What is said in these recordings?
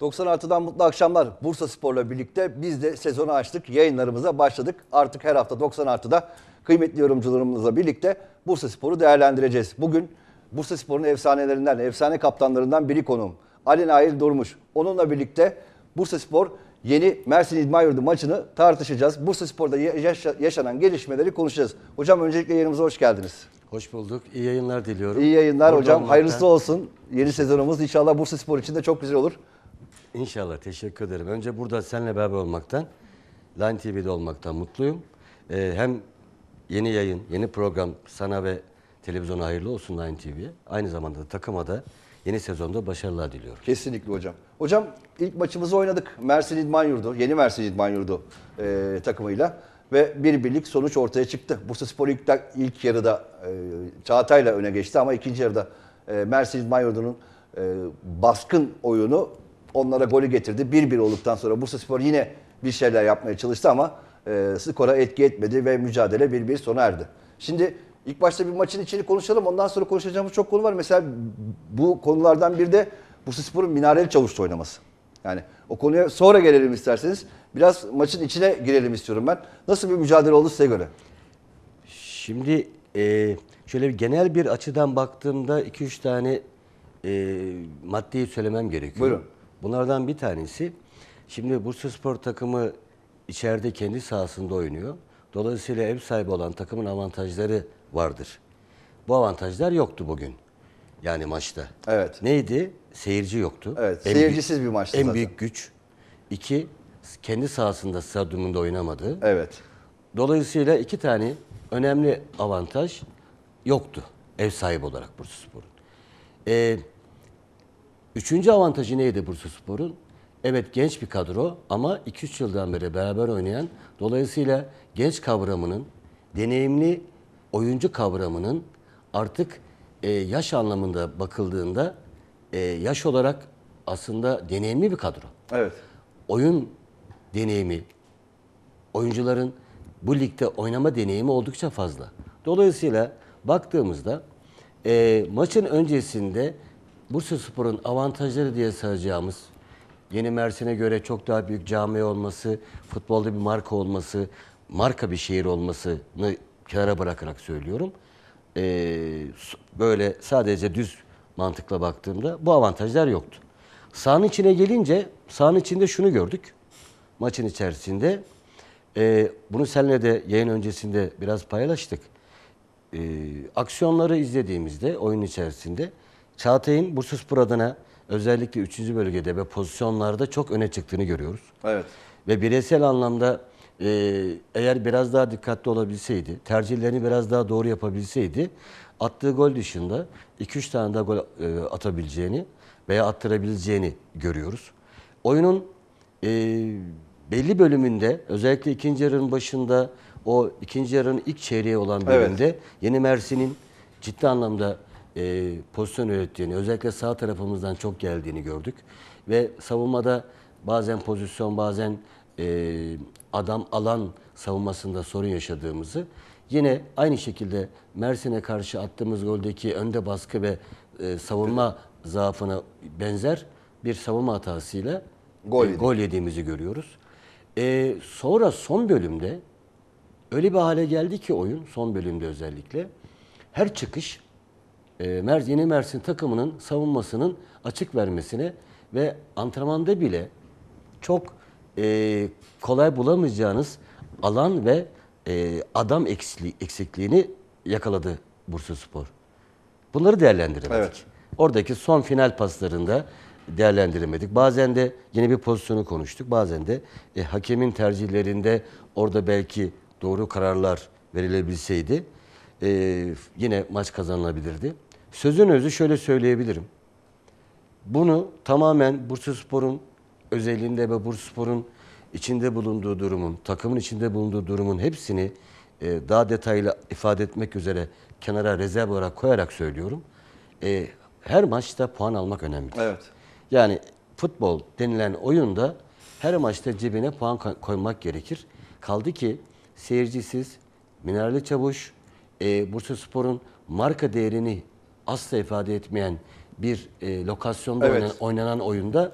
96'dan mutlu akşamlar. Bursa Spor'la birlikte biz de sezonu açtık. Yayınlarımıza başladık. Artık her hafta 96'da kıymetli yorumcularımızla birlikte Bursa Spor'u değerlendireceğiz. Bugün Bursa Spor'un efsanelerinden, efsane kaptanlarından biri konuğum. Ali Nail Durmuş. Onunla birlikte Bursa Spor yeni Mersin İdman Yurdu maçını tartışacağız. Bursa Spor'da yaşanan gelişmeleri konuşacağız. Hocam öncelikle yayınımıza hoş geldiniz. Hoş bulduk. İyi yayınlar diliyorum. İyi yayınlar Orada hocam. Olmaktan. Hayırlısı olsun. Yeni sezonumuz inşallah Bursa Spor için de çok güzel olur. İnşallah teşekkür ederim. Önce burada seninle beraber olmaktan, Line TV'de olmaktan mutluyum. Ee, hem yeni yayın, yeni program sana ve televizyona hayırlı olsun Line TV'ye. Aynı zamanda da takıma da yeni sezonda başarılar diliyorum. Kesinlikle hocam. Hocam ilk maçımızı oynadık. Mersin İdman Yurdu, yeni Mersin İdman Yurdu e, takımıyla. Ve bir birlik sonuç ortaya çıktı. Bursa Spor ilk, ilk yarıda e, Çağatay'la öne geçti ama ikinci yarıda e, Mersin İdman Yurdu'nun e, baskın oyunu onlara golü getirdi. 1-1 olduktan sonra Bursa Spor yine bir şeyler yapmaya çalıştı ama e, skora etki etmedi ve mücadele 1-1 sona erdi. Şimdi ilk başta bir maçın içini konuşalım. Ondan sonra konuşacağımız çok konu var. Mesela bu konulardan bir de Bursa Spor'un minareli çavuşta oynaması. Yani o konuya sonra gelelim isterseniz. Biraz maçın içine girelim istiyorum ben. Nasıl bir mücadele oldu size göre? Şimdi e, şöyle bir genel bir açıdan baktığımda 2-3 tane e, maddeyi söylemem gerekiyor. Buyurun. Bunlardan bir tanesi şimdi Bursa Spor takımı içeride kendi sahasında oynuyor. Dolayısıyla ev sahibi olan takımın avantajları vardır. Bu avantajlar yoktu bugün. Yani maçta. Evet. Neydi? Seyirci yoktu. Evet. En seyircisiz büyük, bir maçtı en zaten. En büyük güç. İki, kendi sahasında stadyumunda oynamadı. Evet. Dolayısıyla iki tane önemli avantaj yoktu ev sahibi olarak Bursaspor'un. Ee, Üçüncü avantajı neydi Bursaspor'un? Evet genç bir kadro ama 2-3 yıldan beri beraber oynayan dolayısıyla genç kavramının, deneyimli oyuncu kavramının artık e, yaş anlamında bakıldığında e, yaş olarak aslında deneyimli bir kadro. Evet. Oyun deneyimi, oyuncuların bu ligde oynama deneyimi oldukça fazla. Dolayısıyla baktığımızda e, maçın öncesinde Bursa Spor'un avantajları diye sayacağımız yeni Mersin'e göre çok daha büyük cami olması, futbolda bir marka olması, marka bir şehir olmasını kenara bırakarak söylüyorum. Ee, böyle sadece düz mantıkla baktığımda bu avantajlar yoktu. Sahanın içine gelince sahanın içinde şunu gördük. Maçın içerisinde e, bunu seninle de yayın öncesinde biraz paylaştık. E, aksiyonları izlediğimizde oyun içerisinde Çağatay'ın Bursaspor adına özellikle 3. bölgede ve pozisyonlarda çok öne çıktığını görüyoruz. Evet. Ve bireysel anlamda e, eğer biraz daha dikkatli olabilseydi, tercihlerini biraz daha doğru yapabilseydi attığı gol dışında 2-3 tane daha gol e, atabileceğini veya attırabileceğini görüyoruz. Oyunun e, belli bölümünde özellikle ikinci yarının başında o ikinci yarının ilk çeyreği olan bölümde evet. Yeni Mersin'in ciddi anlamda e, pozisyon ürettiğini, özellikle sağ tarafımızdan çok geldiğini gördük. Ve savunmada bazen pozisyon, bazen e, adam alan savunmasında sorun yaşadığımızı, yine aynı şekilde Mersin'e karşı attığımız goldeki önde baskı ve e, savunma zaafına benzer bir savunma hatasıyla e, gol, e, gol yediğimizi görüyoruz. E, sonra son bölümde öyle bir hale geldi ki oyun, son bölümde özellikle, her çıkış e, yeni Mersin takımının savunmasının açık vermesine ve antrenmanda bile çok e, kolay bulamayacağınız alan ve e, adam eksili, eksikliğini yakaladı Bursa Spor. Bunları değerlendiremedik. Evet. Oradaki son final paslarında değerlendiremedik. Bazen de yeni bir pozisyonu konuştuk. Bazen de e, hakemin tercihlerinde orada belki doğru kararlar verilebilseydi e, yine maç kazanılabilirdi. Sözün özü şöyle söyleyebilirim. Bunu tamamen Bursaspor'un özelliğinde ve Bursaspor'un içinde bulunduğu durumun, takımın içinde bulunduğu durumun hepsini e, daha detaylı ifade etmek üzere kenara rezerv olarak koyarak söylüyorum. E, her maçta puan almak önemli. Evet. Yani futbol denilen oyunda her maçta cebine puan koymak gerekir. Kaldı ki seyircisiz, Minerali Çavuş, e, Bursa Spor'un marka değerini asla ifade etmeyen bir e, lokasyonda evet. oynanan, oynanan oyunda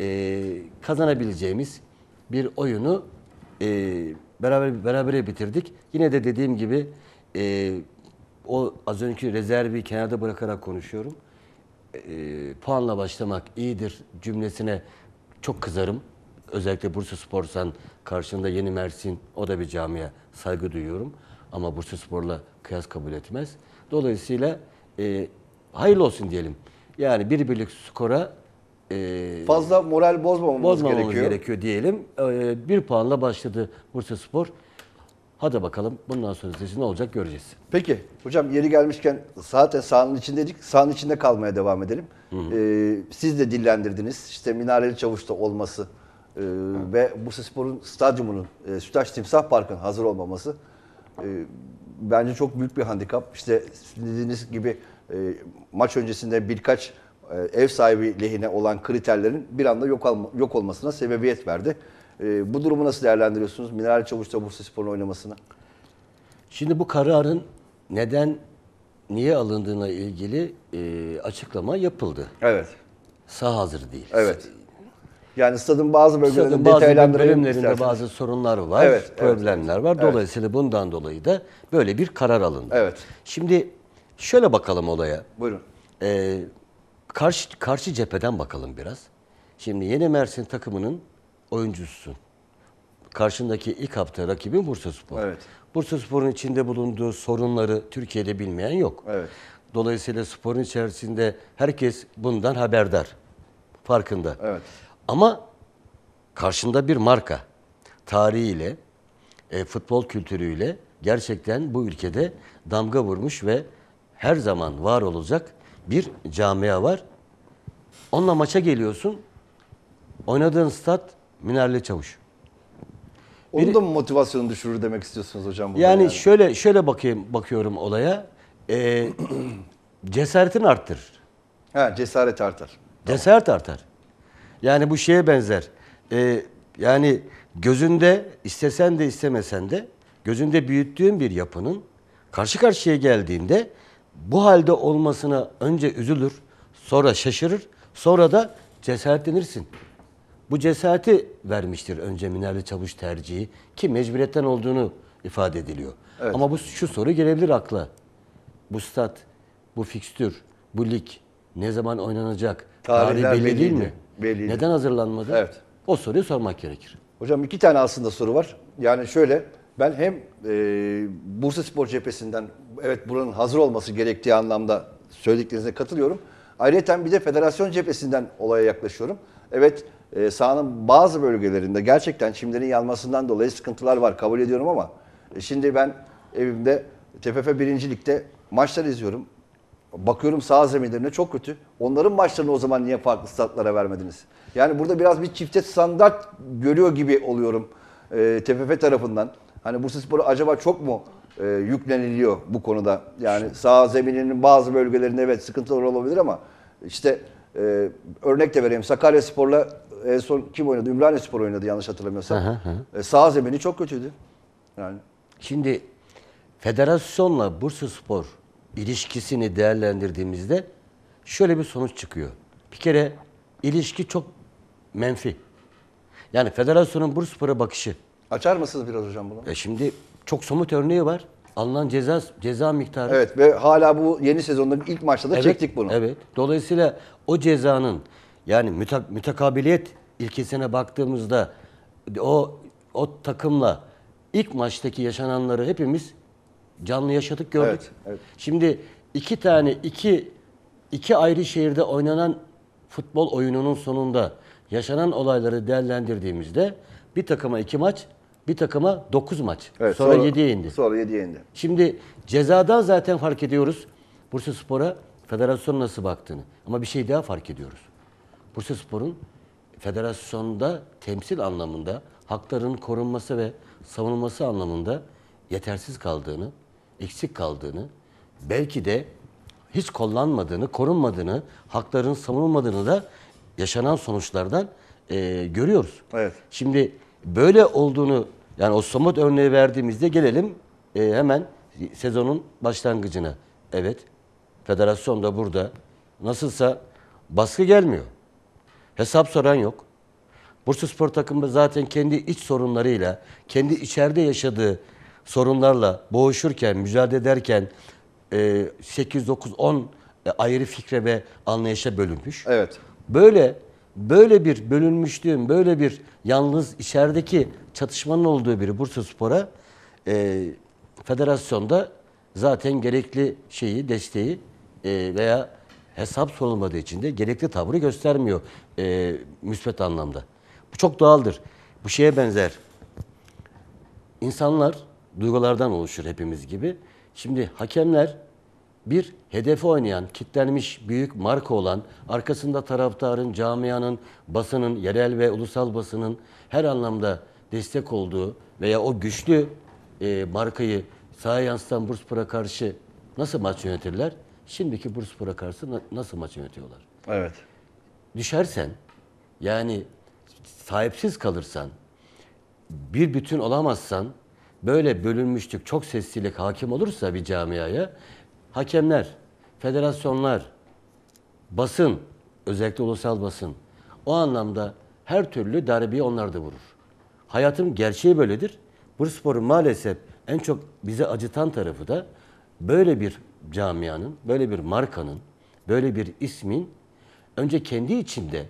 e, kazanabileceğimiz bir oyunu e, beraber beraber bitirdik. Yine de dediğim gibi e, o az önceki rezervi kenarda bırakarak konuşuyorum. E, puanla başlamak iyidir cümlesine çok kızarım. Özellikle Bursa Spor'san karşında Yeni Mersin o da bir camiye saygı duyuyorum. Ama Bursa Spor'la kıyas kabul etmez. Dolayısıyla e, hayırlı olsun diyelim. Yani bir birlik skora e, Fazla moral bozmamamız, bozmamamız gerekiyor. gerekiyor diyelim. E, bir puanla başladı Bursa Spor. Hadi bakalım bundan sonra sesi ne olacak göreceğiz. Peki hocam yeri gelmişken zaten sahanın içindeydik. Sahanın içinde kalmaya devam edelim. Hı hı. Ee, siz de dillendirdiniz. İşte Minareli Çavuş'ta olması e, ve Bursa Spor'un stadyumunun, e, Sütaş Timsah Park'ın hazır olmaması e, bence çok büyük bir handikap. İşte dediğiniz gibi e, maç öncesinde birkaç e, ev sahibi lehine olan kriterlerin bir anda yok, alma, yok olmasına sebebiyet verdi. E, bu durumu nasıl değerlendiriyorsunuz? Mineral Çavuş'ta Bursa Spor'un oynamasına. Şimdi bu kararın neden, niye alındığına ilgili e, açıklama yapıldı. Evet. Sağ hazır değil. Evet. Yani stadın bazı bölgelerinde stadın bazı bölümlerinde bazı sorunlar var, evet, problemler evet. var. Dolayısıyla evet. bundan dolayı da böyle bir karar alındı. Evet. Şimdi şöyle bakalım olaya. Buyurun. Ee, karşı karşı cepheden bakalım biraz. Şimdi yeni Mersin takımının oyuncususun. Karşındaki ilk hafta rakibi rakibin Spor. Evet. Spor'un içinde bulunduğu sorunları Türkiye'de bilmeyen yok. Evet. Dolayısıyla sporun içerisinde herkes bundan haberdar. Farkında. Evet. Ama karşında bir marka tarihiyle, e, futbol kültürüyle gerçekten bu ülkede damga vurmuş ve her zaman var olacak bir camia var. Onunla maça geliyorsun. Oynadığın stat Minerli Çavuş. Onun Biri, da mı motivasyonu düşürür demek istiyorsunuz hocam? Yani, yani şöyle şöyle bakayım bakıyorum olaya. Ee, cesaretin arttır. Ha cesaret artar. Cesaret tamam. artar. Yani bu şeye benzer. Ee, yani gözünde istesen de istemesen de gözünde büyüttüğün bir yapının karşı karşıya geldiğinde bu halde olmasına önce üzülür, sonra şaşırır, sonra da cesaretlenirsin. Bu cesareti vermiştir önce Minerli Çavuş tercihi ki mecburiyetten olduğunu ifade ediliyor. Evet. Ama bu şu soru gelebilir akla. Bu stat, bu fikstür, bu lig ne zaman oynanacak? Tarihler Tarih belli değil mi? Veli. Neden hazırlanmadı? Evet. O soruyu sormak gerekir. Hocam iki tane aslında soru var. Yani şöyle ben hem e, Bursa Spor cephesinden evet buranın hazır olması gerektiği anlamda söylediklerinize katılıyorum. Ayrıca bir de federasyon cephesinden olaya yaklaşıyorum. Evet e, sahanın bazı bölgelerinde gerçekten çimlerin yanmasından dolayı sıkıntılar var kabul ediyorum ama e, şimdi ben evimde TFF birincilikte maçlar izliyorum. Bakıyorum sağ zeminlerine çok kötü. Onların maçlarını o zaman niye farklı statlara vermediniz? Yani burada biraz bir çifte standart görüyor gibi oluyorum e, TFF tarafından. Hani Bursa Spor'u acaba çok mu e, yükleniliyor bu konuda? Yani sağ zemininin bazı bölgelerinde evet sıkıntılar olabilir ama işte e, örnek de vereyim. Sakarya Spor'la en son kim oynadı? Ümraniye Spor oynadı yanlış hatırlamıyorsam. Hı hı. E, sağ zemini çok kötüydü. Yani. Şimdi federasyonla Bursa Spor ilişkisini değerlendirdiğimizde şöyle bir sonuç çıkıyor. Bir kere ilişki çok menfi. Yani federasyonun Bursaspor'a bakışı. Açar mısınız biraz hocam bunu? E şimdi çok somut örneği var. Alınan ceza ceza miktarı. Evet ve hala bu yeni sezonda ilk maçta da evet, çektik bunu. Evet. Dolayısıyla o cezanın yani müta, mütekabiliyet ilkesine baktığımızda o o takımla ilk maçtaki yaşananları hepimiz Canlı yaşadık gördük. Evet, evet. Şimdi iki tane iki iki ayrı şehirde oynanan futbol oyununun sonunda yaşanan olayları değerlendirdiğimizde bir takıma iki maç, bir takıma dokuz maç. Evet, sonra, sonra 7'ye indi. Sonra 7'ye indi. Şimdi cezadan zaten fark ediyoruz Bursa Spor'a federasyon nasıl baktığını. Ama bir şey daha fark ediyoruz. Bursa Spor'un federasyonda temsil anlamında hakların korunması ve savunulması anlamında yetersiz kaldığını, eksik kaldığını, belki de hiç kullanmadığını, korunmadığını, hakların savunulmadığını da yaşanan sonuçlardan e, görüyoruz. Evet. Şimdi böyle olduğunu yani o somut örneği verdiğimizde gelelim e, hemen sezonun başlangıcına. Evet. Federasyon da burada. Nasılsa baskı gelmiyor. Hesap soran yok. Bursa Spor takımı zaten kendi iç sorunlarıyla, kendi içeride yaşadığı sorunlarla boğuşurken, mücadele ederken 8, 9, 10 ayrı fikre ve anlayışa bölünmüş. Evet. Böyle böyle bir bölünmüşlüğün, böyle bir yalnız içerideki çatışmanın olduğu bir Bursa Spor'a e, federasyonda zaten gerekli şeyi, desteği e, veya hesap sorulmadığı için de gerekli tavrı göstermiyor e, müsbet anlamda. Bu çok doğaldır. Bu şeye benzer. İnsanlar duygulardan oluşur hepimiz gibi. Şimdi hakemler bir hedefe oynayan, kitlenmiş büyük marka olan, arkasında taraftarın, camianın, basının, yerel ve ulusal basının her anlamda destek olduğu veya o güçlü e, markayı sahaya yansıtan Bursaspor'a karşı nasıl maç yönetirler? Şimdiki Bursaspor'a karşı na nasıl maç yönetiyorlar? Evet. Düşersen, yani sahipsiz kalırsan, bir bütün olamazsan böyle bölünmüşlük, çok seslilik hakim olursa bir camiaya hakemler, federasyonlar, basın, özellikle ulusal basın o anlamda her türlü darbeyi onlar da vurur. Hayatın gerçeği böyledir. Bursaspor'un maalesef en çok bize acıtan tarafı da böyle bir camianın, böyle bir markanın, böyle bir ismin önce kendi içinde,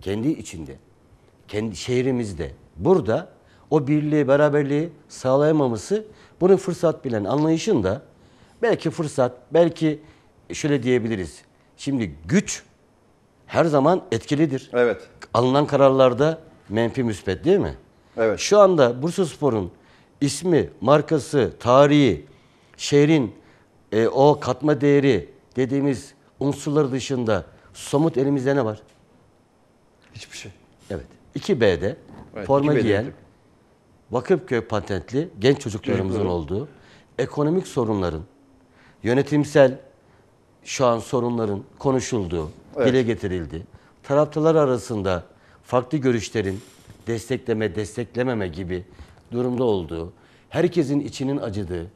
kendi içinde, kendi şehrimizde, burada o birliği, beraberliği sağlayamaması bunu fırsat bilen anlayışın da belki fırsat, belki şöyle diyebiliriz. Şimdi güç her zaman etkilidir. Evet. Alınan kararlarda menfi müspet değil mi? Evet. Şu anda Bursa Spor'un ismi, markası, tarihi, şehrin e, o katma değeri dediğimiz unsurları dışında somut elimizde ne var? Hiçbir şey. Evet. 2B'de evet, forma 2B'de giyen, Vakıfköy patentli genç çocuklarımızın olduğu ekonomik sorunların, yönetimsel şu an sorunların konuşulduğu, Evet. dile getirildi. Taraftalar arasında farklı görüşlerin destekleme, desteklememe gibi durumda olduğu, herkesin içinin acıdığı,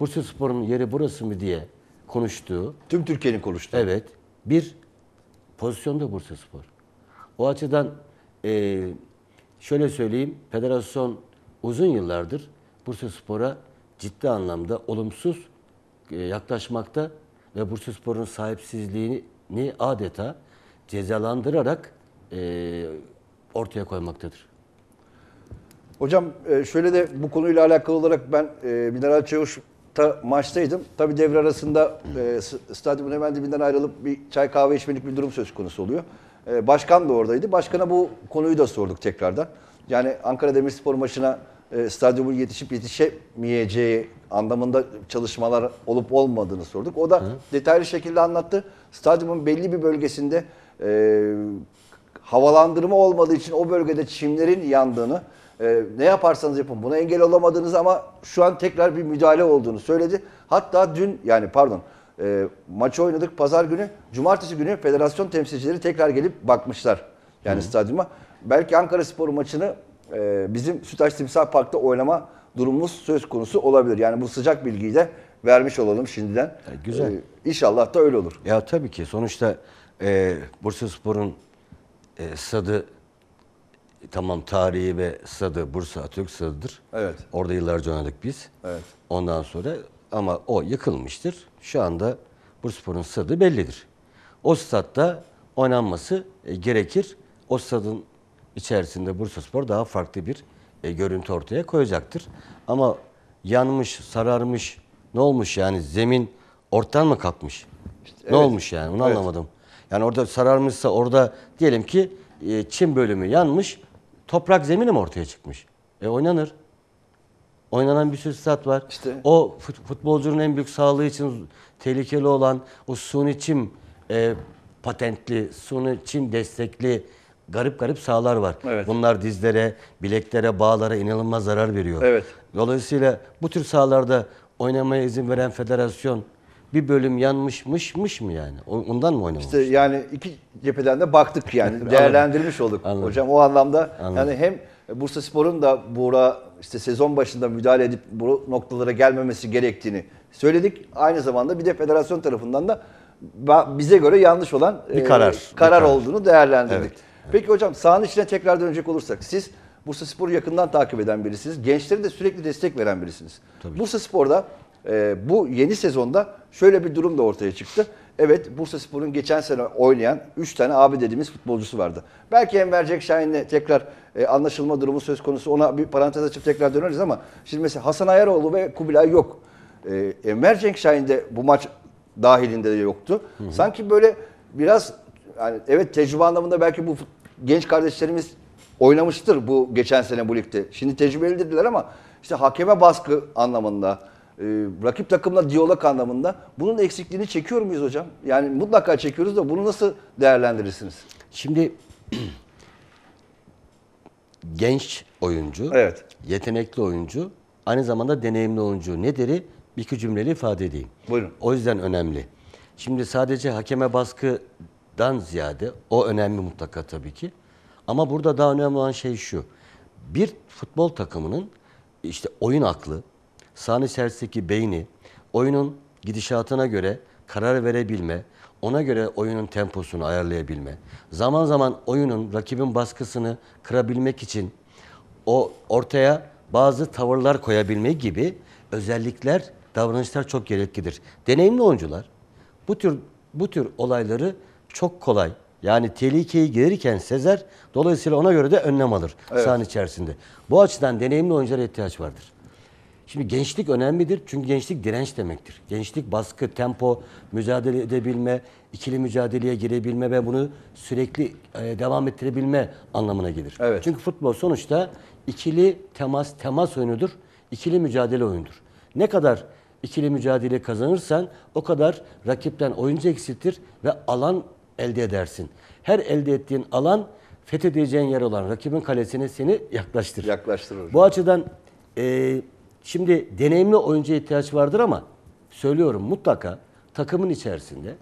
Bursa Spor'un yeri burası mı diye konuştuğu, Tüm Türkiye'nin konuştu. evet bir pozisyonda Bursa Spor. O açıdan eee, şöyle söyleyeyim, federasyon uzun yıllardır Bursa Spor'a ciddi anlamda olumsuz e, yaklaşmakta ve Bursa Spor'un sahipsizliğini adeta cezalandırarak e, ortaya koymaktadır. Hocam e, şöyle de bu konuyla alakalı olarak ben e, Mineral Çavuş'ta maçtaydım. Tabi devre arasında e, stadyumun hemen dibinden ayrılıp bir çay kahve içmelik bir durum söz konusu oluyor. E, başkan da oradaydı. Başkana bu konuyu da sorduk tekrardan. Yani Ankara Demirspor maçına e, stadyumun yetişip yetişemeyeceği anlamında çalışmalar olup olmadığını sorduk. O da Hı. detaylı şekilde anlattı. Stadyumun belli bir bölgesinde e, havalandırma olmadığı için o bölgede çimlerin yandığını, e, ne yaparsanız yapın buna engel olamadınız ama şu an tekrar bir müdahale olduğunu söyledi. Hatta dün yani pardon e, maçı oynadık pazar günü, cumartesi günü federasyon temsilcileri tekrar gelip bakmışlar yani Hı. stadyuma belki Ankara Spor maçını e, bizim Sütaş Timsah Park'ta oynama durumumuz söz konusu olabilir. Yani bu sıcak bilgiyi de vermiş olalım şimdiden. Ya e, güzel. Ee, inşallah da öyle olur. Ya tabii ki. Sonuçta e, Bursa Spor'un e, stadı e, tamam tarihi ve stadı Bursa Atatürk stadıdır. Evet. Orada yıllarca oynadık biz. Evet. Ondan sonra ama o yıkılmıştır. Şu anda Bursa Spor'un stadı bellidir. O statta oynanması e, gerekir. O stadın içerisinde spor daha farklı bir e, görüntü ortaya koyacaktır. Ama yanmış, sararmış, ne olmuş yani zemin ortadan mı kalkmış? İşte, ne olmuş yani onu evet. anlamadım. Yani orada sararmışsa orada diyelim ki e, çim bölümü yanmış, toprak zemini mi ortaya çıkmış? E oynanır. Oynanan bir sürü stat var. İşte. O futbolcunun en büyük sağlığı için tehlikeli olan o suni çim e, patentli, suni çim destekli garip garip sağlar var. Evet. Bunlar dizlere, bileklere, bağlara inanılmaz zarar veriyor. Evet. Dolayısıyla bu tür sahalarda oynamaya izin veren federasyon bir bölüm yanmışmışmış mı yani? Ondan mı oynamamış? İşte yani iki cepheden de baktık yani değerlendirmiş olduk Anladım. hocam. O anlamda Anladım. yani hem Bursa Spor'un da Buğra işte sezon başında müdahale edip bu noktalara gelmemesi gerektiğini söyledik. Aynı zamanda bir de federasyon tarafından da bize göre yanlış olan bir karar, e, karar, bir karar. olduğunu değerlendirdik. Evet. Peki hocam sahanın içine tekrar dönecek olursak siz Bursa Spor'u yakından takip eden birisiniz. Gençlere de sürekli destek veren birisiniz. Tabii. Bursa Spor'da e, bu yeni sezonda şöyle bir durum da ortaya çıktı. Evet Bursa Spor'un geçen sene oynayan 3 tane abi dediğimiz futbolcusu vardı. Belki Enver Cenk Şahin'le tekrar e, anlaşılma durumu söz konusu ona bir parantez açıp tekrar döneriz ama şimdi mesela Hasan Ayaroğlu ve Kubilay yok. E, Enver Cenk Şahin de bu maç dahilinde de yoktu. Hı hı. Sanki böyle biraz yani evet tecrübe anlamında belki bu genç kardeşlerimiz oynamıştır bu geçen sene bu ligde. Şimdi tecrübeli dediler ama işte hakeme baskı anlamında, e, rakip takımla diyalog anlamında bunun eksikliğini çekiyor muyuz hocam? Yani mutlaka çekiyoruz da bunu nasıl değerlendirirsiniz? Şimdi genç oyuncu, evet. yetenekli oyuncu, aynı zamanda deneyimli oyuncu nedir'i bir iki cümleyle ifade edeyim. Buyurun. O yüzden önemli. Şimdi sadece hakeme baskı dan ziyade o önemli mutlaka tabii ki. Ama burada daha önemli olan şey şu. Bir futbol takımının işte oyun aklı, sahne içerisindeki beyni, oyunun gidişatına göre karar verebilme, ona göre oyunun temposunu ayarlayabilme, zaman zaman oyunun rakibin baskısını kırabilmek için o ortaya bazı tavırlar koyabilme gibi özellikler, davranışlar çok gereklidir. Deneyimli oyuncular bu tür bu tür olayları çok kolay. Yani tehlikeyi gelirken sezer dolayısıyla ona göre de önlem alır evet. sahan içerisinde. Bu açıdan deneyimli oyunculara ihtiyaç vardır. Şimdi gençlik önemlidir çünkü gençlik direnç demektir. Gençlik baskı, tempo, mücadele edebilme, ikili mücadeleye girebilme ve bunu sürekli e, devam ettirebilme anlamına gelir. Evet. Çünkü futbol sonuçta ikili temas, temas oyunudur, ikili mücadele oyunudur. Ne kadar ikili mücadele kazanırsan o kadar rakipten oyuncu eksiltir ve alan elde edersin. Her elde ettiğin alan fethedeceğin yer olan rakibin kalesine seni yaklaştırır. Yaklaştırır. Hocam. Bu açıdan e, şimdi deneyimli oyuncuya ihtiyaç vardır ama söylüyorum mutlaka takımın içerisinde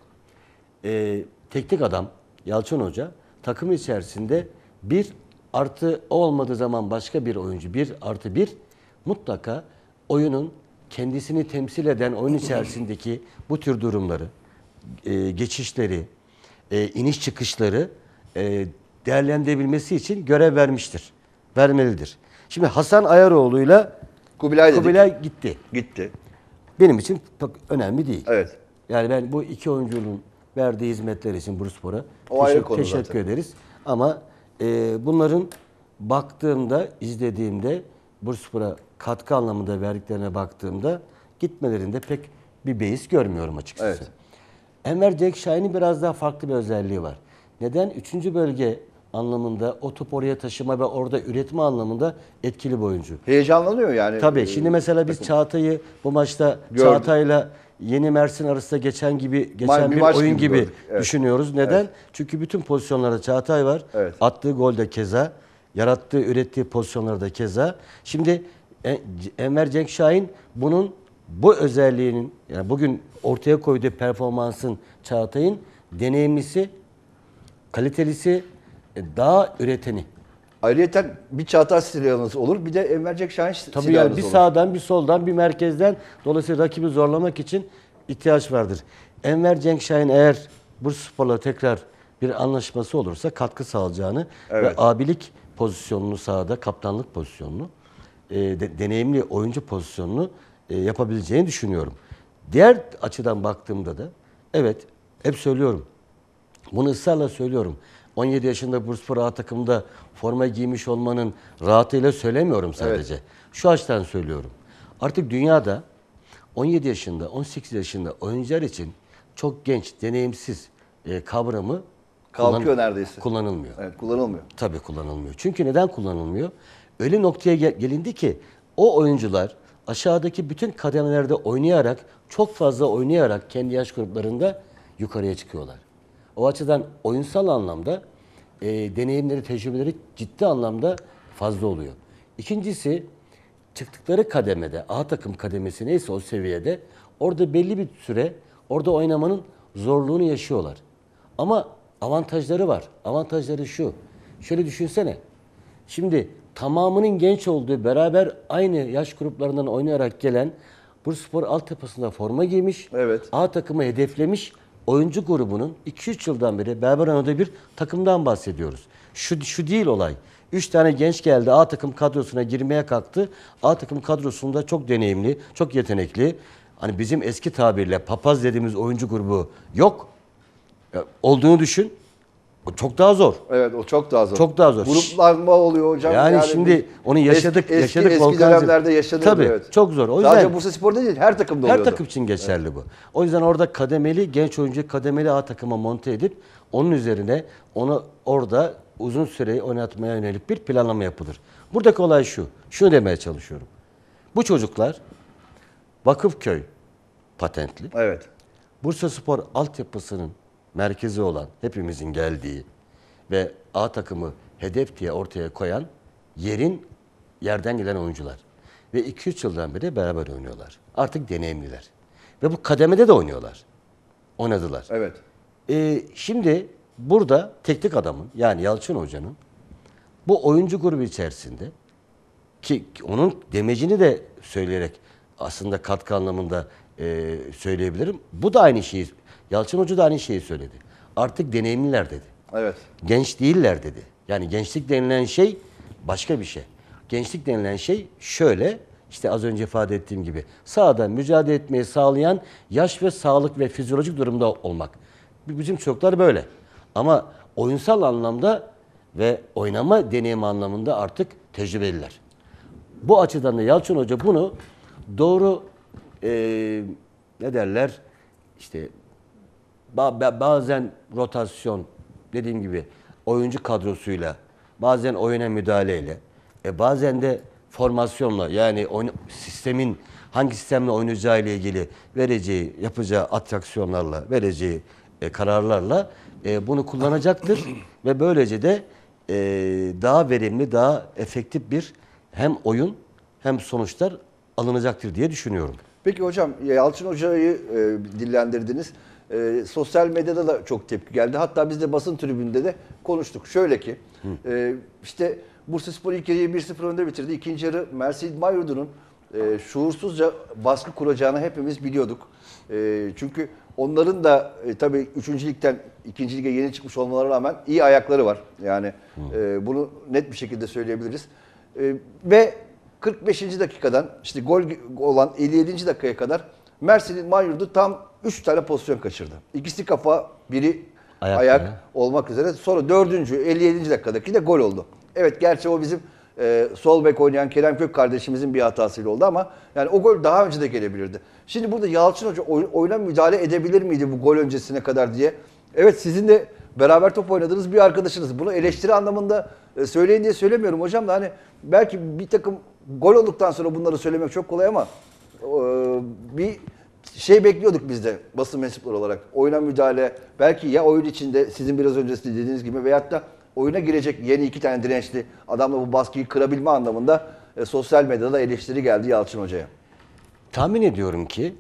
e, teknik adam Yalçın Hoca takım içerisinde bir artı o olmadığı zaman başka bir oyuncu bir artı bir mutlaka oyunun kendisini temsil eden oyun içerisindeki bu tür durumları, e, geçişleri, e, iniş çıkışları e, değerlendirebilmesi için görev vermiştir. Vermelidir. Şimdi Hasan Ayaroğlu'yla Kubilay, Kubilay gitti. Gitti. Benim için çok önemli değil. Evet. Yani ben bu iki oyuncunun verdiği hizmetler için Bursaspor'a teşekkür, teşekkür ederiz. Ama e, bunların baktığımda, izlediğimde Bursaspor'a katkı anlamında verdiklerine baktığımda gitmelerinde pek bir beis görmüyorum açıkçası. Evet. Enver Jack Şahin'in biraz daha farklı bir özelliği var. Neden? Üçüncü bölge anlamında o topu oraya taşıma ve orada üretme anlamında etkili bir oyuncu. Heyecanlanıyor yani. Tabii. E, Şimdi mesela biz Çağatay'ı bu maçta Gördüm. Çağatay'la Yeni Mersin arasında geçen gibi geçen bir, bir oyun gibi, gibi evet. düşünüyoruz. Neden? Evet. Çünkü bütün pozisyonlarda Çağatay var. Evet. Attığı gol de keza, yarattığı, ürettiği pozisyonlarda keza. Şimdi Enver Cenk Şahin bunun bu özelliğinin yani bugün ortaya koyduğu performansın Çağatay'ın deneyimlisi, kalitelisi, e, daha üreteni. Ayrıca bir Çağatay silahınız olur bir de Envercek Şahin Tabii yani bir olur. sağdan bir soldan bir merkezden dolayısıyla rakibi zorlamak için ihtiyaç vardır. Enver Cenk Şahin eğer Bursaspor'la tekrar bir anlaşması olursa katkı sağlayacağını evet. ve abilik pozisyonunu sahada, kaptanlık pozisyonunu, e, de, deneyimli oyuncu pozisyonunu e, yapabileceğini düşünüyorum. Diğer açıdan baktığımda da evet hep söylüyorum. Bunu ısrarla söylüyorum. 17 yaşında Bursa A takımda forma giymiş olmanın rahatıyla söylemiyorum sadece. Evet. Şu açıdan söylüyorum. Artık dünyada 17 yaşında, 18 yaşında oyuncular için çok genç, deneyimsiz e, kavramı kalkıyor kullan neredeyse. Kullanılmıyor. Evet, kullanılmıyor. Tabii kullanılmıyor. Çünkü neden kullanılmıyor? Öyle noktaya gelindi ki o oyuncular aşağıdaki bütün kademelerde oynayarak çok fazla oynayarak kendi yaş gruplarında yukarıya çıkıyorlar. O açıdan oyunsal anlamda e, deneyimleri, tecrübeleri ciddi anlamda fazla oluyor. İkincisi çıktıkları kademede, A takım kademesi neyse o seviyede orada belli bir süre orada oynamanın zorluğunu yaşıyorlar. Ama avantajları var. Avantajları şu. Şöyle düşünsene. Şimdi tamamının genç olduğu beraber aynı yaş gruplarından oynayarak gelen Bursaspor altyapısında forma giymiş. Evet. A takımı hedeflemiş. Oyuncu grubunun 2-3 yıldan beri beraber bir takımdan bahsediyoruz. Şu, şu değil olay. 3 tane genç geldi A takım kadrosuna girmeye kalktı. A takım kadrosunda çok deneyimli, çok yetenekli. Hani bizim eski tabirle papaz dediğimiz oyuncu grubu yok. Olduğunu düşün. O çok daha zor. Evet o çok daha zor. Çok daha zor. Gruplanma oluyor hocam. Yani, yani şimdi onu yaşadık. Eski, yaşadık eski, eski dönemlerde yaşadık. Tabii evet. çok zor. O yüzden, Sadece Bursa Spor'da değil her takımda oluyor. Her takım için geçerli evet. bu. O yüzden orada kademeli genç oyuncu kademeli A takıma monte edip onun üzerine onu orada uzun süreyi oynatmaya yönelik bir planlama yapılır. Buradaki olay şu. Şunu demeye çalışıyorum. Bu çocuklar Vakıfköy patentli. Evet. Bursa Spor altyapısının merkezi olan hepimizin geldiği ve A takımı hedef diye ortaya koyan yerin yerden gelen oyuncular. Ve 2-3 yıldan beri beraber oynuyorlar. Artık deneyimliler. Ve bu kademede de oynuyorlar. Oynadılar. Evet. Ee, şimdi burada teknik adamın yani Yalçın Hoca'nın bu oyuncu grubu içerisinde ki onun demecini de söyleyerek aslında katkı anlamında e, söyleyebilirim. Bu da aynı şeyi Yalçın Hoca da aynı şeyi söyledi. Artık deneyimliler dedi. Evet. Genç değiller dedi. Yani gençlik denilen şey başka bir şey. Gençlik denilen şey şöyle işte az önce ifade ettiğim gibi sahada mücadele etmeyi sağlayan yaş ve sağlık ve fizyolojik durumda olmak. Bizim çocuklar böyle. Ama oyunsal anlamda ve oynama deneyimi anlamında artık tecrübeliler. Bu açıdan da Yalçın Hoca bunu doğru e, ne derler işte bazen rotasyon dediğim gibi oyuncu kadrosuyla, bazen oyuna müdahaleyle, e bazen de formasyonla yani oyun, sistemin hangi sistemle oynayacağı ile ilgili vereceği, yapacağı atraksiyonlarla, vereceği e, kararlarla e, bunu kullanacaktır ve böylece de e, daha verimli, daha efektif bir hem oyun hem sonuçlar alınacaktır diye düşünüyorum. Peki hocam Yalçın Hoca'yı e, dillendirdiniz. E, sosyal medyada da çok tepki geldi. Hatta biz de basın tribünde de konuştuk. Şöyle ki Hı. e, işte Bursaspor ilk yarıyı 1-0 önde bitirdi. İkinci yarı Mercedes Mayurdu'nun e, şuursuzca baskı kuracağını hepimiz biliyorduk. E, çünkü onların da e, tabii üçüncülükten ligden lige yeni çıkmış olmalarına rağmen iyi ayakları var. Yani e, bunu net bir şekilde söyleyebiliriz. E, ve 45. dakikadan işte gol olan 57. dakikaya kadar Mersin'in Manyurdu tam Üç tane pozisyon kaçırdı. İkisi kafa, biri ayak, ayak olmak üzere. Sonra dördüncü, 57. dakikadaki de gol oldu. Evet gerçi o bizim e, sol bek oynayan Kerem Kök kardeşimizin bir hatasıyla oldu ama yani o gol daha önce de gelebilirdi. Şimdi burada Yalçın Hoca oy, oyuna müdahale edebilir miydi bu gol öncesine kadar diye. Evet sizin de beraber top oynadığınız bir arkadaşınız. Bunu eleştiri anlamında e, söyleyin diye söylemiyorum hocam da hani belki bir takım gol olduktan sonra bunları söylemek çok kolay ama e, bir şey bekliyorduk biz de basın mensupları olarak. Oyuna müdahale belki ya oyun içinde sizin biraz öncesinde dediğiniz gibi veyahut da oyuna girecek yeni iki tane dirençli adamla bu baskıyı kırabilme anlamında e, sosyal medyada eleştiri geldi Yalçın Hoca'ya. Tahmin ediyorum ki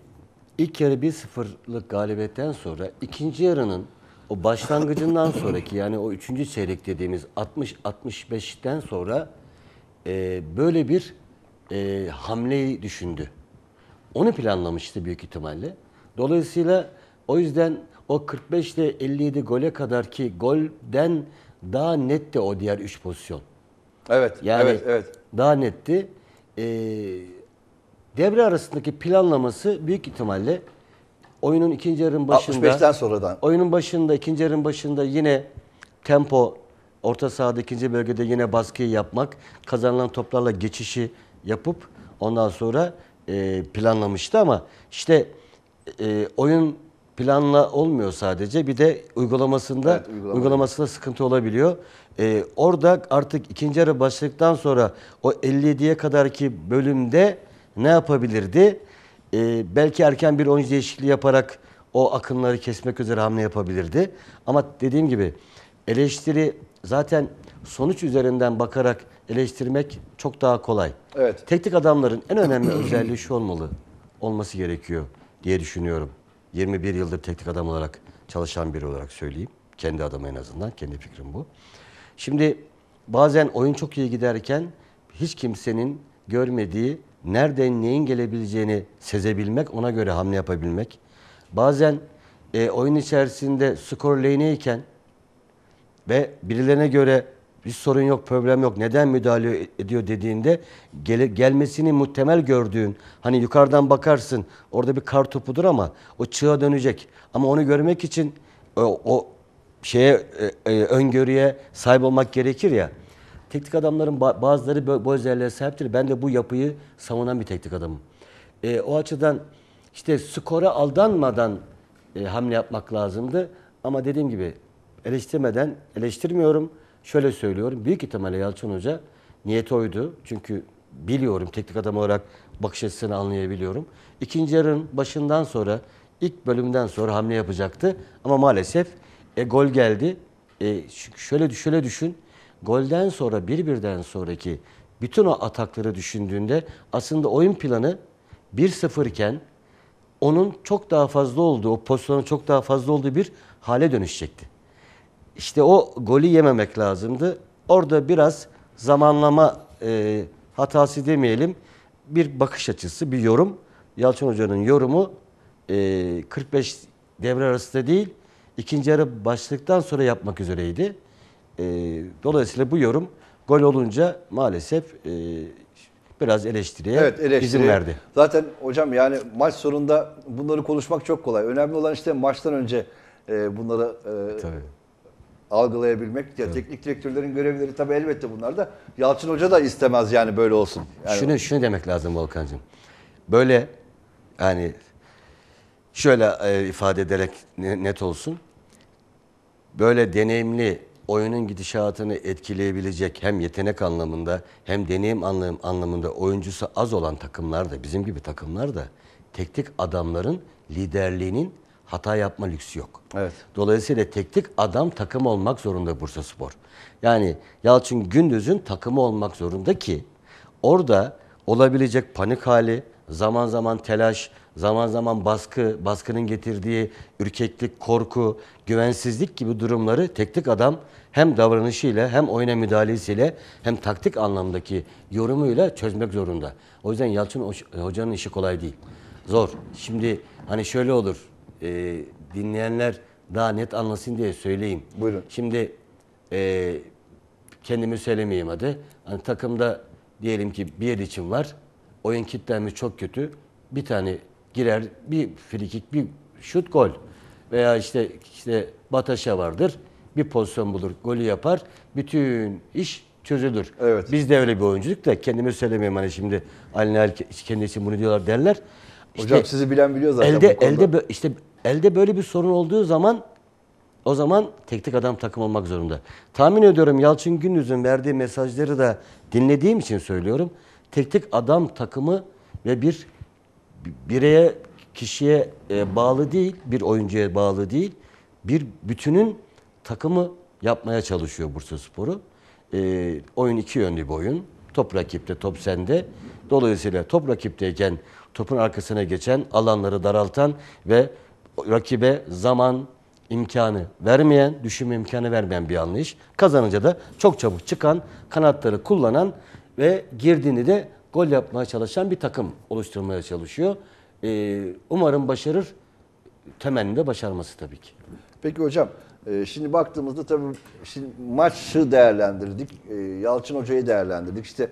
ilk yarı 1-0'lık galibiyetten sonra ikinci yarının o başlangıcından sonraki yani o üçüncü çeyrek dediğimiz 60-65'ten sonra e, böyle bir e, hamleyi düşündü. Onu planlamıştı büyük ihtimalle. Dolayısıyla o yüzden o 45 ile 57 gole kadar ki golden daha netti o diğer 3 pozisyon. Evet, yani evet, evet. Daha netti. Ee, devre arasındaki planlaması büyük ihtimalle oyunun ikinci yarının başında 65'ten sonradan. Oyunun başında, ikinci yarının başında yine tempo orta sahada ikinci bölgede yine baskıyı yapmak, kazanılan toplarla geçişi yapıp ondan sonra e, planlamıştı ama işte e, oyun planla olmuyor sadece bir de uygulamasında evet, uygulama. uygulamasında sıkıntı olabiliyor. E, orada artık ikinci yarı başladıktan sonra o 57'ye kadarki bölümde ne yapabilirdi? E, belki erken bir oyuncu değişikliği yaparak o akınları kesmek üzere hamle yapabilirdi. Ama dediğim gibi eleştiri zaten sonuç üzerinden bakarak eleştirmek çok daha kolay. Evet. Teknik adamların en önemli özelliği şu olmalı. Olması gerekiyor diye düşünüyorum. 21 yıldır teknik adam olarak çalışan biri olarak söyleyeyim. Kendi adamı en azından. Kendi fikrim bu. Şimdi bazen oyun çok iyi giderken hiç kimsenin görmediği nereden neyin gelebileceğini sezebilmek, ona göre hamle yapabilmek. Bazen e, oyun içerisinde skor leyneyken ve birilerine göre bir sorun yok, problem yok. Neden müdahale ediyor dediğinde gel gelmesini muhtemel gördüğün, hani yukarıdan bakarsın orada bir kar topudur ama o çığa dönecek. Ama onu görmek için o, e, o şeye e, e, öngörüye sahip olmak gerekir ya. Teknik adamların bazıları bu özelliğe sahiptir. Ben de bu yapıyı savunan bir teknik adamım. E, o açıdan işte skora aldanmadan e, hamle yapmak lazımdı. Ama dediğim gibi eleştirmeden eleştirmiyorum. Şöyle söylüyorum. Büyük ihtimalle Yalçın Hoca niyet oydu. Çünkü biliyorum teknik adam olarak bakış açısını anlayabiliyorum. İkinci yarının başından sonra ilk bölümden sonra hamle yapacaktı. Ama maalesef e, gol geldi. E, şöyle, şöyle düşün. Golden sonra bir birden sonraki bütün o atakları düşündüğünde aslında oyun planı 1-0 iken onun çok daha fazla olduğu, o pozisyonun çok daha fazla olduğu bir hale dönüşecekti. İşte o golü yememek lazımdı. Orada biraz zamanlama e, hatası demeyelim. Bir bakış açısı, bir yorum. Yalçın Hoca'nın yorumu e, 45 devre arasında değil, ikinci yarı başlıktan sonra yapmak üzereydi. E, dolayısıyla bu yorum gol olunca maalesef e, biraz eleştiriye evet, eleştiri. izin verdi. Zaten hocam yani maç sonunda bunları konuşmak çok kolay. Önemli olan işte maçtan önce e, bunlara e, Tabii algılayabilmek. Ya evet. teknik direktörlerin görevleri tabii elbette bunlar da. Yalçın Hoca da istemez yani böyle olsun. Yani şunu şunu demek lazım Volkan'cığım. Böyle yani şöyle e, ifade ederek net olsun. Böyle deneyimli oyunun gidişatını etkileyebilecek hem yetenek anlamında hem deneyim anlam anlamında oyuncusu az olan takımlar da bizim gibi takımlar da teknik adamların liderliğinin hata yapma lüksü yok. Evet. Dolayısıyla teknik adam takım olmak zorunda Bursa Spor. Yani Yalçın Gündüz'ün takımı olmak zorunda ki orada olabilecek panik hali, zaman zaman telaş, zaman zaman baskı, baskının getirdiği ürkeklik, korku, güvensizlik gibi durumları teknik adam hem davranışıyla hem oyuna müdahalesiyle hem taktik anlamdaki yorumuyla çözmek zorunda. O yüzden Yalçın hocanın işi kolay değil. Zor. Şimdi hani şöyle olur e, dinleyenler daha net anlasın diye söyleyeyim. Buyurun. Şimdi e, kendimi söylemeyeyim hadi. Hani takımda diyelim ki bir için var. Oyun kitlenmiş çok kötü. Bir tane girer, bir frikik, bir şut gol. Veya işte işte Bataşa vardır. Bir pozisyon bulur, golü yapar. Bütün iş çözülür. Evet. Biz de öyle bir oyunculuk da kendimi söylemeyeyim hani şimdi Aline kendisi bunu diyorlar derler. Hocam işte sizi bilen biliyor zaten elde, bu konuda. Elde, işte elde böyle bir sorun olduğu zaman o zaman teknik adam takım olmak zorunda. Tahmin ediyorum Yalçın Gündüz'ün verdiği mesajları da dinlediğim için söylüyorum. Teknik adam takımı ve bir bireye, kişiye e, bağlı değil, bir oyuncuya bağlı değil. Bir bütünün takımı yapmaya çalışıyor Bursa Sporu. E, oyun iki yönlü bir oyun. Top rakipte, top sende. Dolayısıyla top rakipteyken topun arkasına geçen, alanları daraltan ve rakibe zaman imkanı vermeyen, düşünme imkanı vermeyen bir anlayış. Kazanınca da çok çabuk çıkan, kanatları kullanan ve girdiğini de gol yapmaya çalışan bir takım oluşturmaya çalışıyor. Ee, umarım başarır. Temelinde başarması tabii ki. Peki hocam, e, şimdi baktığımızda tabii şimdi maçı değerlendirdik. E, Yalçın Hoca'yı değerlendirdik. İşte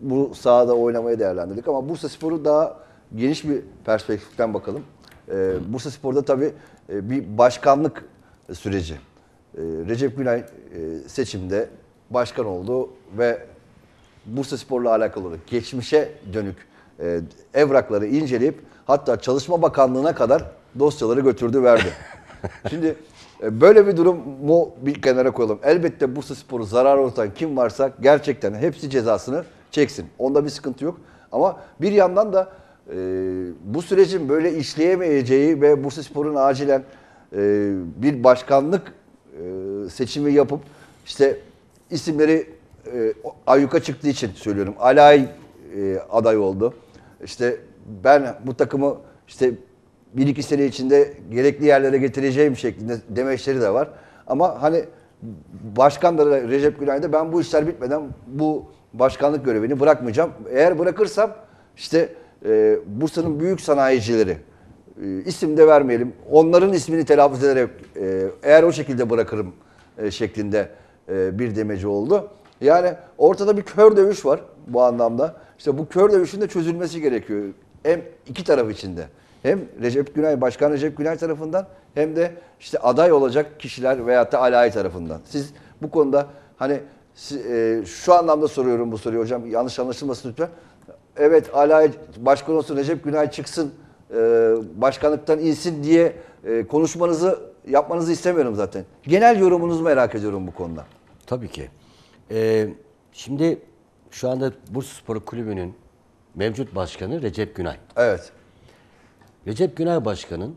bu sahada oynamayı değerlendirdik ama Bursa Spor'u daha geniş bir perspektiften bakalım. E, Bursa Spor'da tabii e, bir başkanlık süreci. E, Recep Günay e, seçimde başkan oldu ve Bursa Spor'la alakalı olarak geçmişe dönük e, evrakları inceleyip hatta Çalışma Bakanlığı'na kadar dosyaları götürdü verdi. Şimdi e, böyle bir durum mu bir kenara koyalım. Elbette Bursa Spor'u zarar ortadan kim varsa gerçekten hepsi cezasını çeksin. Onda bir sıkıntı yok. Ama bir yandan da e, bu sürecin böyle işleyemeyeceği ve Bursaspor'un acilen e, bir başkanlık e, seçimi yapıp işte isimleri e, ayyuka çıktığı için söylüyorum. Alay e, aday oldu. İşte ben bu takımı işte bir iki sene içinde gerekli yerlere getireceğim şeklinde demeçleri de var. Ama hani başkan Recep Günay da ben bu işler bitmeden bu başkanlık görevini bırakmayacağım. Eğer bırakırsam işte ee, Bursa'nın büyük sanayicileri e, isim de vermeyelim. Onların ismini telaffuz ederek e, eğer o şekilde bırakırım e, şeklinde bir demeci oldu. Yani ortada bir kör dövüş var bu anlamda. İşte bu kör dövüşün de çözülmesi gerekiyor. Hem iki taraf içinde. Hem Recep Güney Başkan Recep Güney tarafından hem de işte aday olacak kişiler veyahut da alay tarafından. Siz bu konuda hani şu anlamda soruyorum bu soruyu hocam yanlış anlaşılmasın lütfen evet Alay Başkonsolosu Recep Günay çıksın e, başkanlıktan insin diye e, konuşmanızı yapmanızı istemiyorum zaten. Genel yorumunuzu merak ediyorum bu konuda. Tabii ki. Ee, şimdi şu anda Bursa Spor Kulübü'nün mevcut başkanı Recep Günay. Evet. Recep Günay Başkan'ın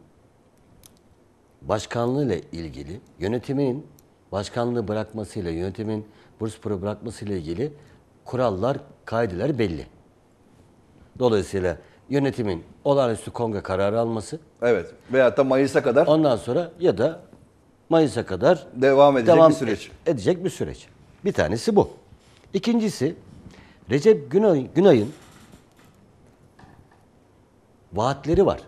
başkanlığı ile ilgili yönetimin başkanlığı bırakmasıyla yönetimin Bursaspor'u bırakmasıyla ilgili kurallar, kaideler belli. Dolayısıyla yönetimin olağanüstü kongre kararı alması. Evet. Veyahut da Mayıs'a kadar Ondan sonra ya da Mayıs'a kadar devam edecek devam bir süreç. E, edecek bir süreç. Bir tanesi bu. İkincisi Recep Günay, Günay'ın vaatleri var.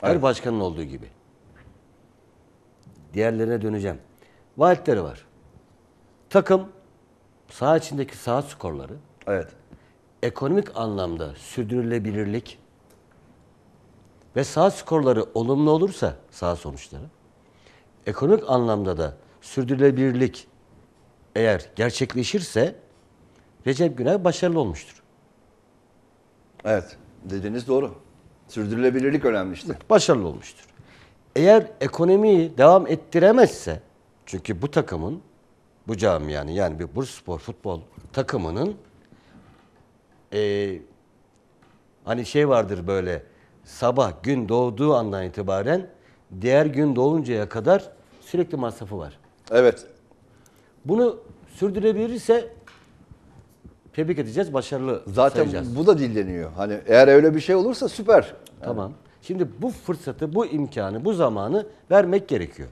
Her Evet. başkanın olduğu gibi. Diğerlerine döneceğim. Vaatleri var. Takım saha içindeki saha skorları Evet ekonomik anlamda sürdürülebilirlik ve sağ skorları olumlu olursa sağ sonuçları ekonomik anlamda da sürdürülebilirlik eğer gerçekleşirse Recep Güner başarılı olmuştur. Evet, dediğiniz doğru. Sürdürülebilirlik önemli işte. Başarılı olmuştur. Eğer ekonomiyi devam ettiremezse, çünkü bu takımın, bu camianın yani bir Bursaspor futbol takımının e, hani şey vardır böyle sabah gün doğduğu andan itibaren diğer gün doğuncaya kadar sürekli masrafı var. Evet. Bunu sürdürebilirse tebrik edeceğiz, başarılı Zaten sayacağız. bu da dilleniyor. Hani eğer öyle bir şey olursa süper. Yani. Tamam. Şimdi bu fırsatı, bu imkanı, bu zamanı vermek gerekiyor.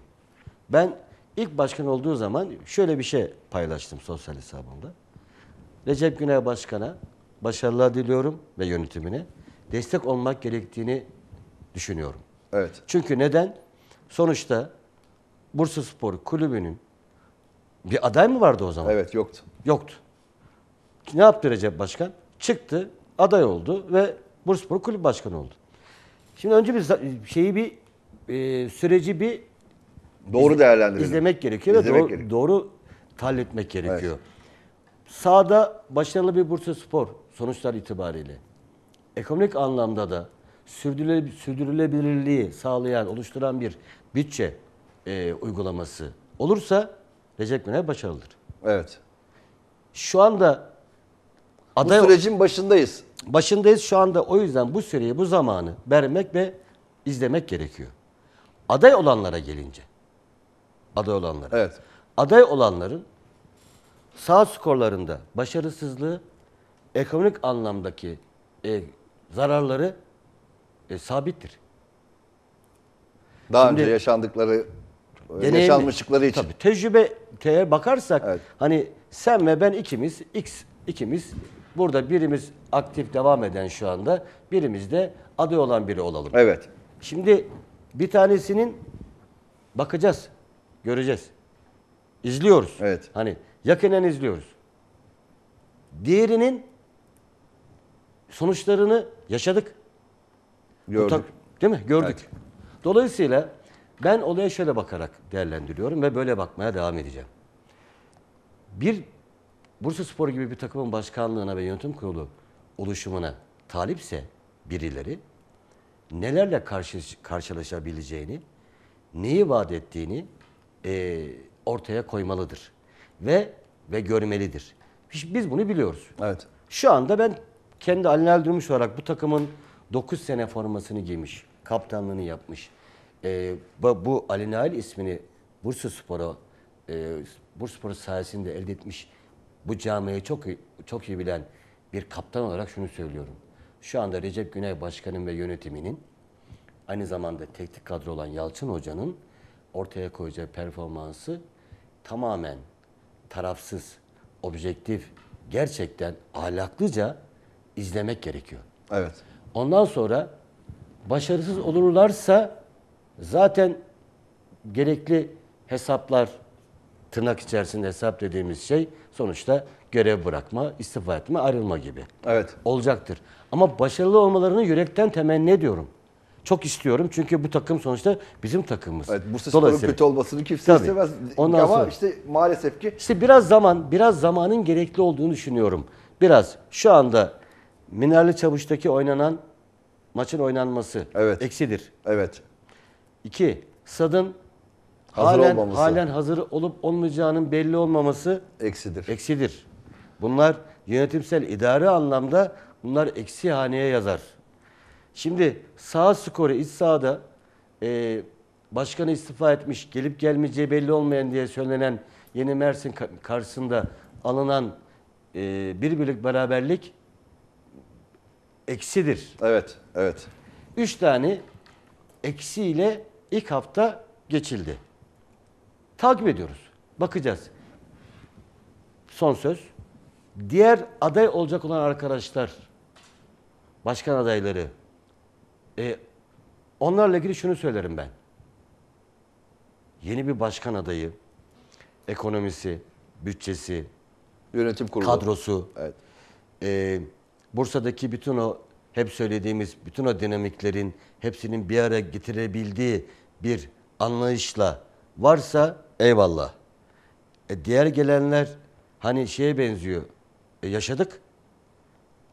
Ben ilk başkan olduğu zaman şöyle bir şey paylaştım sosyal hesabımda. Recep Güney Başkan'a başarılar diliyorum ve yönetimine. Destek olmak gerektiğini düşünüyorum. Evet. Çünkü neden? Sonuçta Bursa Spor Kulübü'nün bir aday mı vardı o zaman? Evet yoktu. Yoktu. Ne yaptı Recep Başkan? Çıktı, aday oldu ve Bursa Spor Kulübü Başkanı oldu. Şimdi önce bir şeyi bir e, süreci bir doğru değerlendirmek değerlendirelim. gerekiyor izlemek ve doğru, gerekiyor. doğru talep etmek gerekiyor. Evet. Sağda başarılı bir Bursa Spor sonuçlar itibariyle ekonomik anlamda da sürdürüle, sürdürülebilirliği sağlayan, oluşturan bir bütçe e, uygulaması olursa Recep Güner başarılıdır. Evet. Şu anda aday, bu sürecin başındayız. Başındayız şu anda o yüzden bu süreyi, bu zamanı vermek ve izlemek gerekiyor. Aday olanlara gelince. Aday olanlara. Evet. Aday olanların sağ skorlarında başarısızlığı ekonomik anlamdaki e, zararları e, sabittir. Daha Şimdi, önce yaşandıkları, e, deneyim, yaşanmışlıkları için. Tabii, tecrübeye bakarsak evet. hani sen ve ben ikimiz, x ikimiz burada birimiz aktif devam eden şu anda, birimiz de aday olan biri olalım. Evet. Şimdi bir tanesinin bakacağız, göreceğiz. İzliyoruz. Evet. Hani yakinen izliyoruz. Diğerinin sonuçlarını yaşadık. Gördük. değil mi? Gördük. Evet. Dolayısıyla ben olaya şöyle bakarak değerlendiriyorum ve böyle bakmaya devam edeceğim. Bir Bursa Spor gibi bir takımın başkanlığına ve yönetim kurulu oluşumuna talipse birileri nelerle karşı, karşılaşabileceğini, neyi vaat ettiğini e, ortaya koymalıdır. Ve ve görmelidir. Biz bunu biliyoruz. Evet. Şu anda ben kendi Alin Eldürmüş olarak bu takımın 9 sene formasını giymiş. Kaptanlığını yapmış. E, bu Ali ismini Bursa Spor'a e, Bursa Spor sayesinde elde etmiş bu camiayı çok çok iyi bilen bir kaptan olarak şunu söylüyorum. Şu anda Recep Güney Başkanım ve yönetiminin aynı zamanda teknik kadro olan Yalçın Hoca'nın ortaya koyacağı performansı tamamen tarafsız, objektif, gerçekten ahlaklıca izlemek gerekiyor. Evet. Ondan sonra başarısız olurlarsa zaten gerekli hesaplar tırnak içerisinde hesap dediğimiz şey sonuçta görev bırakma, istifa etme, ayrılma gibi. Evet. Olacaktır. Ama başarılı olmalarını yürekten temenni ediyorum. Çok istiyorum çünkü bu takım sonuçta bizim takımımız. Evet, bu Spor'un kötü olmasını kimse Tabii. istemez. Ondan Ama sonra, işte maalesef ki... işte biraz zaman, biraz zamanın gerekli olduğunu düşünüyorum. Biraz şu anda Minerli Çavuş'taki oynanan maçın oynanması evet. eksidir. Evet. İki, Sad'ın hazır halen, olmaması. halen hazır olup olmayacağının belli olmaması eksidir. Eksidir. Bunlar yönetimsel idari anlamda bunlar eksi haneye yazar. Şimdi sağ skoru iç sahada e, başkanı istifa etmiş gelip gelmeyeceği belli olmayan diye söylenen Yeni Mersin karşısında alınan e, bir beraberlik eksidir. Evet, evet. Üç tane eksiyle ilk hafta geçildi. Takip ediyoruz. Bakacağız. Son söz. Diğer aday olacak olan arkadaşlar, başkan adayları, e, onlarla ilgili şunu söylerim ben. Yeni bir başkan adayı, ekonomisi, bütçesi, yönetim kurulu, kadrosu, evet. e, Bursa'daki bütün o hep söylediğimiz bütün o dinamiklerin hepsinin bir araya getirebildiği bir anlayışla varsa eyvallah. E diğer gelenler hani şeye benziyor. E yaşadık.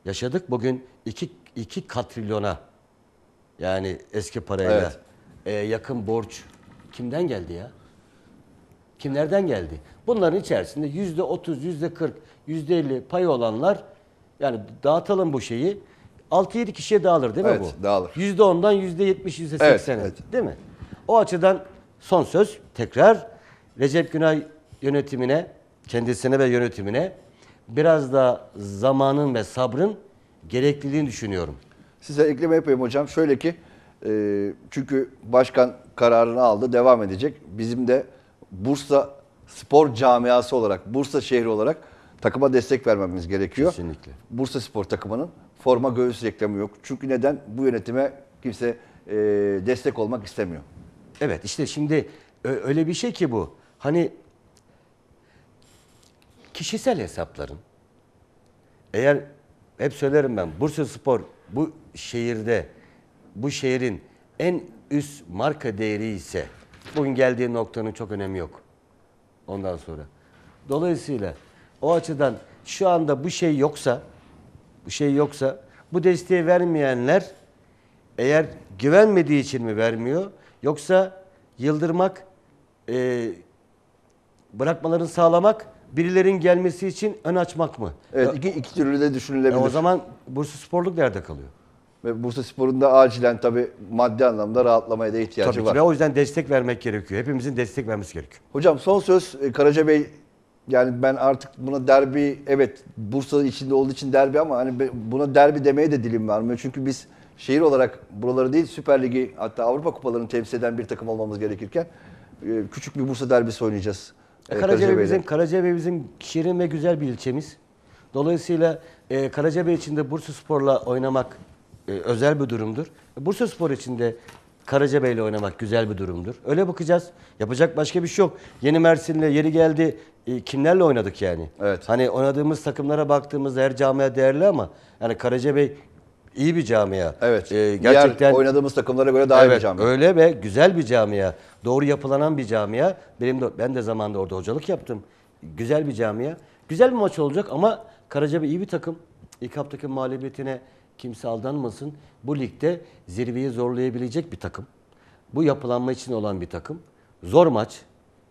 Yaşadık bugün iki, iki katrilyona yani eski parayla evet. e, yakın borç kimden geldi ya? Kimlerden geldi? Bunların içerisinde yüzde otuz, yüzde kırk, yüzde elli pay olanlar yani dağıtalım bu şeyi. 6-7 kişiye dağılır değil mi evet, bu? Evet dağılır. %10'dan %70, %80'e evet, evet. değil mi? O açıdan son söz tekrar Recep Günay yönetimine, kendisine ve yönetimine biraz da zamanın ve sabrın gerekliliğini düşünüyorum. Size ekleme yapayım hocam. Şöyle ki e, çünkü başkan kararını aldı devam edecek. Bizim de Bursa spor camiası olarak, Bursa şehri olarak takıma destek vermemiz gerekiyor. Kesinlikle. Bursa Spor takımının forma göğüs reklamı yok. Çünkü neden? Bu yönetime kimse e, destek olmak istemiyor. Evet işte şimdi öyle bir şey ki bu. Hani kişisel hesapların eğer hep söylerim ben Bursa Spor bu şehirde bu şehrin en üst marka değeri ise bugün geldiği noktanın çok önemi yok. Ondan sonra. Dolayısıyla o açıdan şu anda bu şey yoksa bu şey yoksa bu desteği vermeyenler eğer güvenmediği için mi vermiyor yoksa yıldırmak e, bırakmalarını sağlamak birilerin gelmesi için ön açmak mı? Evet iki, iki türlü de düşünülebilir. E o zaman Bursa Sporluk nerede kalıyor? Ve Bursa Spor'un da acilen tabi maddi anlamda rahatlamaya da ihtiyacı tabii var. Tabii o yüzden destek vermek gerekiyor. Hepimizin destek vermesi gerekiyor. Hocam son söz e, Karaca Bey yani ben artık buna derbi evet Bursa içinde olduğu için derbi ama hani buna derbi demeye de dilim varmıyor. Çünkü biz şehir olarak buraları değil Süper Ligi hatta Avrupa kupalarını temsil eden bir takım olmamız gerekirken e, küçük bir Bursa derbisi oynayacağız. E, e, Karacabey bizim Karacabey bizim şirin ve güzel bir ilçemiz. Dolayısıyla e, Karacabey içinde Bursa Spor'la oynamak e, özel bir durumdur. Bursa Spor için de Karacabey ile oynamak güzel bir durumdur. Öyle bakacağız. Yapacak başka bir şey yok. Yeni Mersin'le yeri geldi. E, kimlerle oynadık yani? Evet. Hani oynadığımız takımlara baktığımızda her camia değerli ama yani Karacabey iyi bir camia. Evet. Ee, gerçekten Diğer oynadığımız takımlara göre daha evet, iyi bir camia. Öyle ve güzel bir camia. Doğru yapılanan bir camia. Benim de ben de zamanında orada hocalık yaptım. Güzel bir camia. Güzel bir maç olacak ama Karacabey iyi bir takım. İlk haftaki mağlubiyetine Kimse aldanmasın. Bu ligde zirveyi zorlayabilecek bir takım. Bu yapılanma için olan bir takım. Zor maç.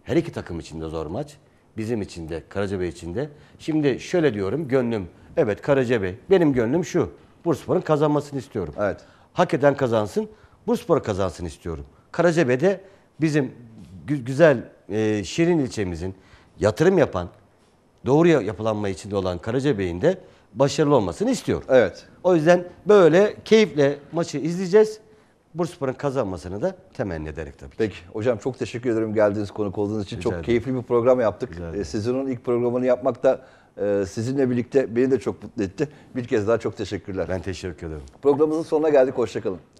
Her iki takım için de zor maç. Bizim için de, Karacabey için de. Şimdi şöyle diyorum, gönlüm. Evet Karacabey, benim gönlüm şu. Bursaspor'un kazanmasını istiyorum. Evet. Hak eden kazansın, Bursaspor kazansın istiyorum. Karacabey de bizim gü güzel, e, Şirin ilçemizin yatırım yapan, doğru yapılanma içinde olan Karacabey'in de başarılı olmasını istiyor. Evet. O yüzden böyle keyifle maçı izleyeceğiz. Bursaspor'un kazanmasını da temenni ederek tabii ki. Peki hocam çok teşekkür ederim geldiğiniz konuk olduğunuz için. Rica çok keyifli bir program yaptık. Ee, Sezonun ilk programını yapmak da e, sizinle birlikte beni de çok mutlu etti. Bir kez daha çok teşekkürler. Ben teşekkür ederim. Programımızın sonuna geldik. Hoşçakalın.